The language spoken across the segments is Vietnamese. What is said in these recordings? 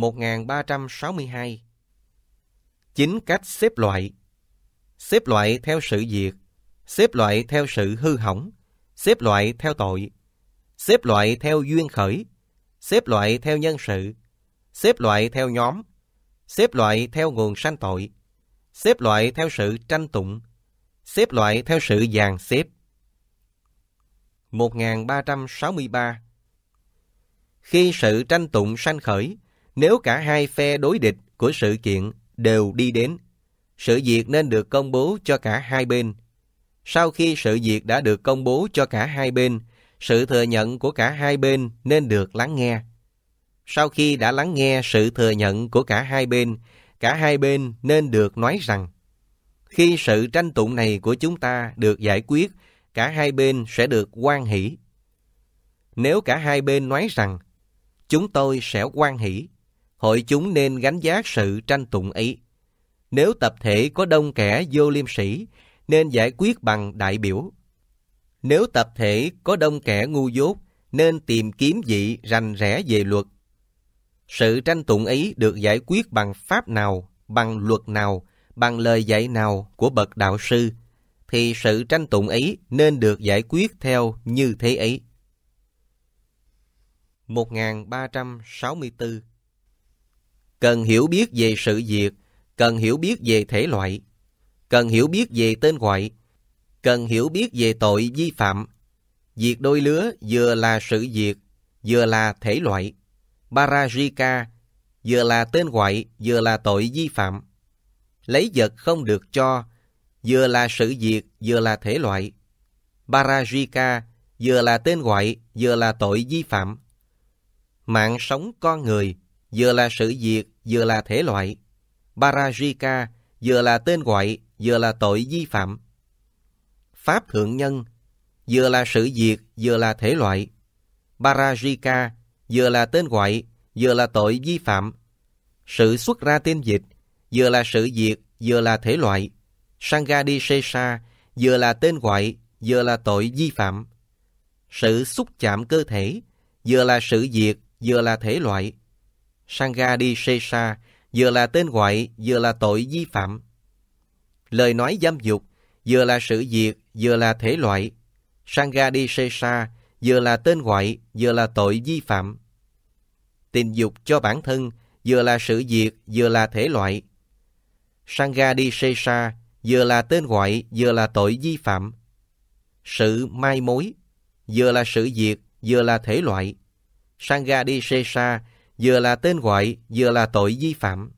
1362 Chính cách xếp loại Xếp loại theo sự diệt, xếp loại theo sự hư hỏng, xếp loại theo tội, xếp loại theo duyên khởi, xếp loại theo nhân sự, xếp loại theo nhóm, xếp loại theo nguồn sanh tội, xếp loại theo sự tranh tụng, xếp loại theo sự dàn xếp. 1363 Khi sự tranh tụng sanh khởi, nếu cả hai phe đối địch của sự kiện đều đi đến. Sự việc nên được công bố cho cả hai bên. Sau khi sự việc đã được công bố cho cả hai bên, sự thừa nhận của cả hai bên nên được lắng nghe. Sau khi đã lắng nghe sự thừa nhận của cả hai bên, cả hai bên nên được nói rằng khi sự tranh tụng này của chúng ta được giải quyết, cả hai bên sẽ được quan hỷ. Nếu cả hai bên nói rằng chúng tôi sẽ quan hỷ, hội chúng nên gánh giác sự tranh tụng ấy. Nếu tập thể có đông kẻ vô liêm sĩ, nên giải quyết bằng đại biểu. Nếu tập thể có đông kẻ ngu dốt, nên tìm kiếm vị rành rẽ về luật. Sự tranh tụng ấy được giải quyết bằng pháp nào, bằng luật nào, bằng lời dạy nào của bậc đạo sư, thì sự tranh tụng ấy nên được giải quyết theo như thế ấy. 1364 cần hiểu biết về sự việc, cần hiểu biết về thể loại, cần hiểu biết về tên gọi, cần hiểu biết về tội vi phạm. Việc đôi lứa vừa là sự việc, vừa là thể loại. Barajika vừa là tên gọi, vừa là tội vi phạm. Lấy vật không được cho, vừa là sự việc, vừa là thể loại. Barajika vừa là tên gọi, vừa là tội vi phạm. Mạng sống con người vừa là sự việc, vừa là thể loại. Parajika vừa là tên gọi, vừa là tội vi phạm. Pháp thượng nhân vừa là sự việc, vừa là thể loại. Parajika vừa là tên gọi, vừa là tội vi phạm. Sự xuất ra tên dịch vừa là sự việc, vừa là thể loại. Sangadi Sesa vừa là tên gọi, vừa là tội vi phạm. Sự xúc chạm cơ thể vừa là sự việc, vừa là thể loại. Sangha Sangari Sesa vừa là tên gọi vừa là tội vi phạm. Lời nói dâm dục vừa là sự diệt, vừa là thể loại. Sangha Sangari Sesa vừa là tên gọi vừa là tội vi phạm. Tình dục cho bản thân vừa là sự diệt, vừa là thể loại. Sangha Sangari Sesa vừa là tên gọi vừa là tội vi phạm. Sự mai mối vừa là sự diệt, vừa là thể loại. Sangha Sangari Sesa vừa là tên gọi, vừa là tội vi phạm.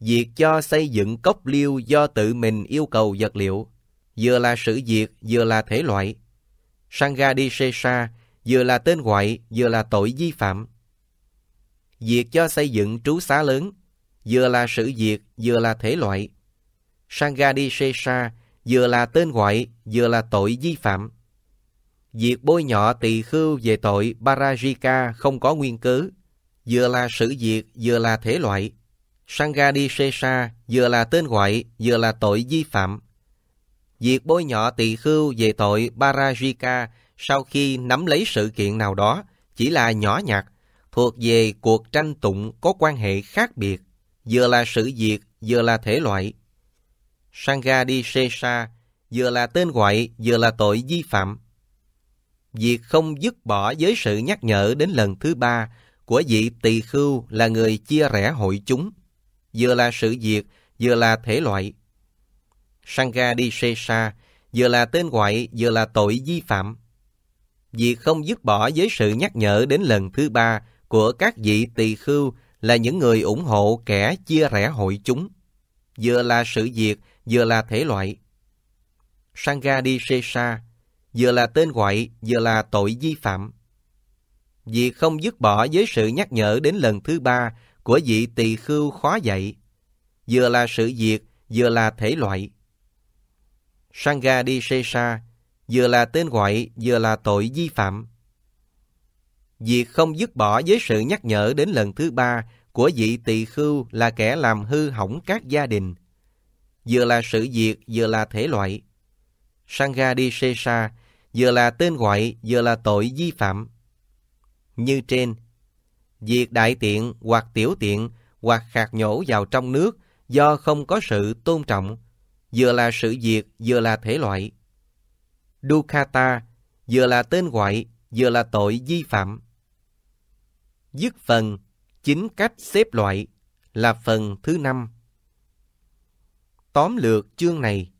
Việc cho xây dựng cốc liêu do tự mình yêu cầu vật liệu, vừa là sự việc, vừa là thể loại. Sangha đi Sesa vừa là tên gọi, vừa là tội vi phạm. Việc cho xây dựng trú xá lớn, vừa là sự việc, vừa là thể loại. Sangha đi Sesa vừa là tên gọi, vừa là tội vi phạm. Việc bôi nhọ tỳ khưu về tội Parajika không có nguyên cớ, vừa là sự việc, vừa là thể loại. Sangha đi xê vừa là tên gọi, vừa là tội vi phạm. Việc bôi nhọ tỳ khưu về tội Parajika sau khi nắm lấy sự kiện nào đó chỉ là nhỏ nhặt, thuộc về cuộc tranh tụng có quan hệ khác biệt, vừa là sự việc, vừa là thể loại. Sangha đi xê vừa là tên gọi, vừa là tội vi phạm. Việc không dứt bỏ với sự nhắc nhở đến lần thứ ba của vị tỳ khưu là người chia rẽ hội chúng, vừa là sự việc, vừa là thể loại. Sangha đi xê xa, vừa là tên gọi, vừa là tội vi phạm. Vì không dứt bỏ với sự nhắc nhở đến lần thứ ba của các vị tỳ khưu là những người ủng hộ kẻ chia rẽ hội chúng, vừa là sự việc, vừa là thể loại. Sangha đi xê xa, vừa là tên gọi, vừa là tội vi phạm vì không dứt bỏ với sự nhắc nhở đến lần thứ ba của vị tỳ khưu khó dạy. Vừa là sự việc, vừa là thể loại. Sangha đi xê xa, vừa là tên gọi, vừa là tội vi phạm. vì không dứt bỏ với sự nhắc nhở đến lần thứ ba của vị tỳ khưu là kẻ làm hư hỏng các gia đình. Vừa là sự việc, vừa là thể loại. Sangha đi xê xa, vừa là tên gọi, vừa là tội vi phạm như trên. Việc đại tiện hoặc tiểu tiện hoặc khạc nhổ vào trong nước do không có sự tôn trọng, vừa là sự việc vừa là thể loại. dukata vừa là tên gọi vừa là tội vi phạm. Dứt phần chính cách xếp loại là phần thứ năm. Tóm lược chương này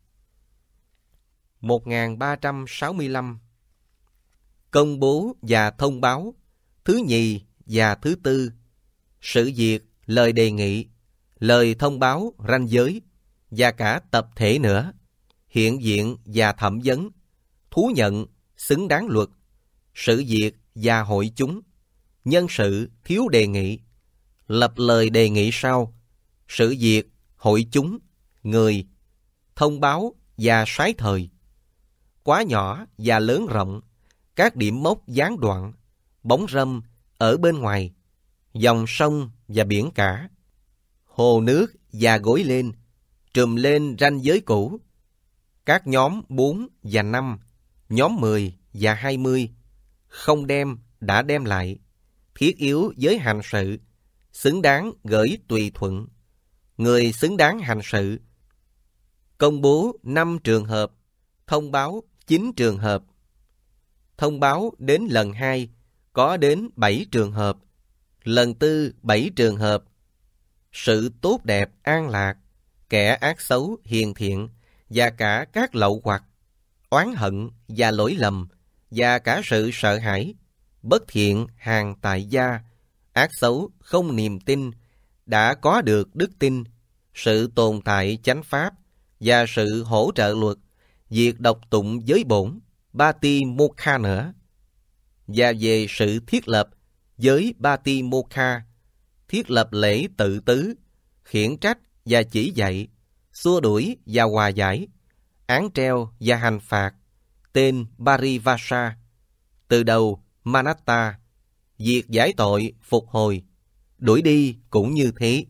1365 Công bố và thông báo thứ nhì và thứ tư, sự việc, lời đề nghị, lời thông báo, ranh giới, và cả tập thể nữa, hiện diện và thẩm vấn, thú nhận, xứng đáng luật, sự việc và hội chúng, nhân sự thiếu đề nghị, lập lời đề nghị sau, sự việc, hội chúng, người, thông báo và sái thời. Quá nhỏ và lớn rộng, các điểm mốc gián đoạn, bóng râm ở bên ngoài, dòng sông và biển cả. Hồ nước và gối lên, trùm lên ranh giới cũ. Các nhóm 4 và 5, nhóm 10 và 20, không đem đã đem lại, thiết yếu giới hành sự, xứng đáng gửi tùy thuận. Người xứng đáng hành sự, công bố 5 trường hợp, thông báo 9 trường hợp, thông báo đến lần 2 có đến 7 trường hợp, lần tư 7 trường hợp. Sự tốt đẹp an lạc, kẻ ác xấu hiền thiện và cả các lậu hoặc, oán hận và lỗi lầm và cả sự sợ hãi, bất thiện hàng tại gia, ác xấu không niềm tin, đã có được đức tin, sự tồn tại chánh pháp và sự hỗ trợ luật, việc độc tụng giới bổn, ba ti mô kha nữa và về sự thiết lập giới Bati Mokha, thiết lập lễ tự tứ, khiển trách và chỉ dạy, xua đuổi và hòa giải, án treo và hành phạt, tên barivasa từ đầu Manatta, việc giải tội, phục hồi, đuổi đi cũng như thế,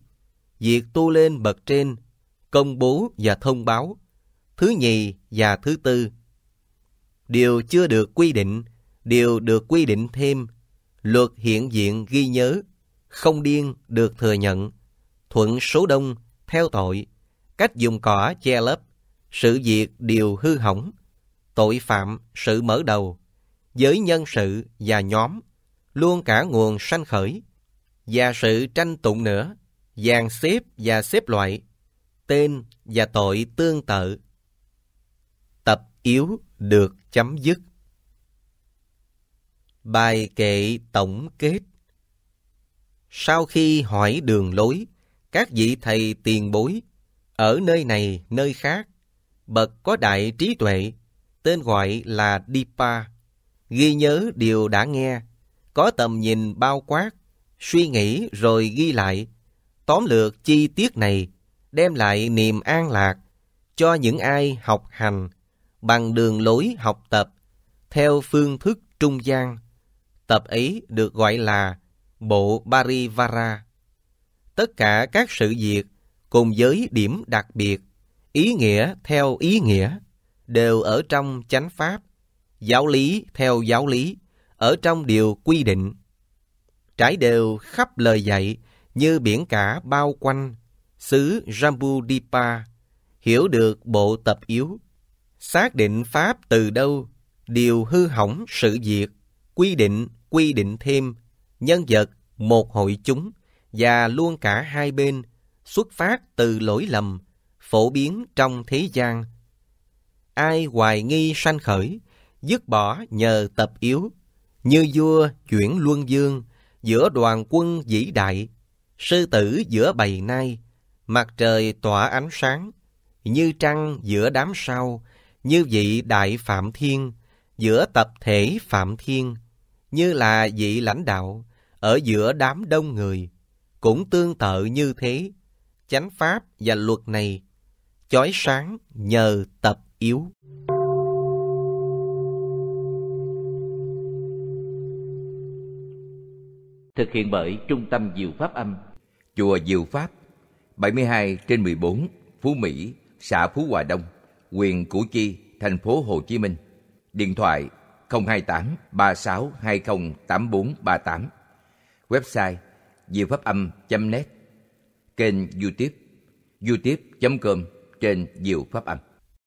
việc tu lên bậc trên, công bố và thông báo, thứ nhì và thứ tư. Điều chưa được quy định đều được quy định thêm. Luật hiện diện ghi nhớ, không điên được thừa nhận, thuận số đông, theo tội, cách dùng cỏ che lấp, sự việc điều hư hỏng, tội phạm sự mở đầu, giới nhân sự và nhóm, luôn cả nguồn sanh khởi, và sự tranh tụng nữa, dàn xếp và xếp loại, tên và tội tương tự. Tập yếu được chấm dứt. Bài kệ tổng kết Sau khi hỏi đường lối, các vị thầy tiền bối, ở nơi này nơi khác, bậc có đại trí tuệ, tên gọi là Dipa, ghi nhớ điều đã nghe, có tầm nhìn bao quát, suy nghĩ rồi ghi lại, tóm lược chi tiết này, đem lại niềm an lạc cho những ai học hành bằng đường lối học tập theo phương thức trung gian Tập ấy được gọi là Bộ Parivara. Tất cả các sự việc cùng với điểm đặc biệt, ý nghĩa theo ý nghĩa, đều ở trong chánh pháp, giáo lý theo giáo lý, ở trong điều quy định. Trải đều khắp lời dạy như biển cả bao quanh, xứ Jambudipa, hiểu được bộ tập yếu, xác định pháp từ đâu, điều hư hỏng sự việc, quy định, quy định thêm, nhân vật, một hội chúng và luôn cả hai bên xuất phát từ lỗi lầm phổ biến trong thế gian. Ai hoài nghi sanh khởi, dứt bỏ nhờ tập yếu, như vua chuyển luân dương giữa đoàn quân vĩ đại, sư tử giữa bầy nai, mặt trời tỏa ánh sáng, như trăng giữa đám sao, như vị đại phạm thiên, giữa tập thể phạm thiên, như là vị lãnh đạo ở giữa đám đông người, cũng tương tự như thế. Chánh pháp và luật này chói sáng nhờ tập yếu. Thực hiện bởi Trung tâm Diệu Pháp Âm Chùa Diệu Pháp 72 trên 14 Phú Mỹ, xã Phú Hòa Đông, quyền Củ Chi, thành phố Hồ Chí Minh. Điện thoại 028 36 20 8438 Website Diệu Pháp Âm.net Kênh Youtube youtube.com trên Diệu Pháp Âm